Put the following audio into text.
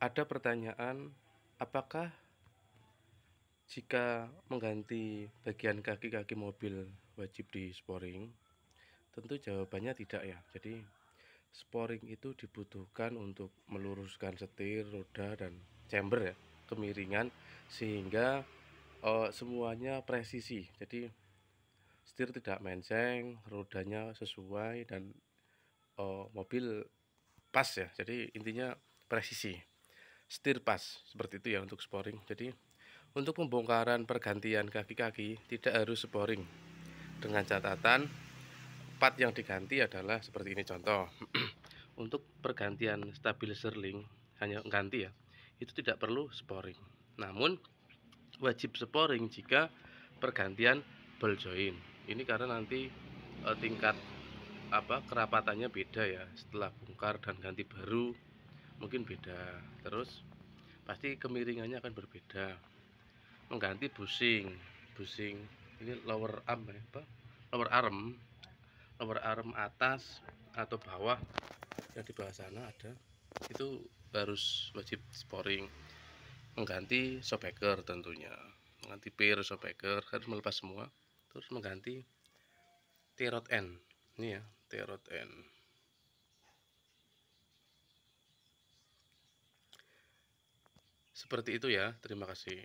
ada pertanyaan apakah jika mengganti bagian kaki-kaki mobil wajib di sporing? Tentu jawabannya tidak ya. Jadi sporing itu dibutuhkan untuk meluruskan setir, roda dan chamber ya, kemiringan sehingga uh, semuanya presisi. Jadi setir tidak menceng, rodanya sesuai dan uh, mobil pas ya. Jadi intinya presisi stir pas seperti itu ya untuk sporing jadi untuk pembongkaran pergantian kaki-kaki tidak harus sporing dengan catatan part yang diganti adalah seperti ini contoh untuk pergantian stabilizer link hanya ganti ya itu tidak perlu sporing namun wajib sporing jika pergantian ball join. ini karena nanti eh, tingkat apa kerapatannya beda ya setelah bongkar dan ganti baru mungkin beda terus pasti kemiringannya akan berbeda mengganti busing busing ini lower arm ya, apa lower arm lower arm atas atau bawah yang di bawah sana ada itu harus wajib sporing mengganti shockbreaker tentunya mengganti pier shockbreaker harus melepas semua terus mengganti T-rod N ini ya T-rod N Seperti itu ya. Terima kasih.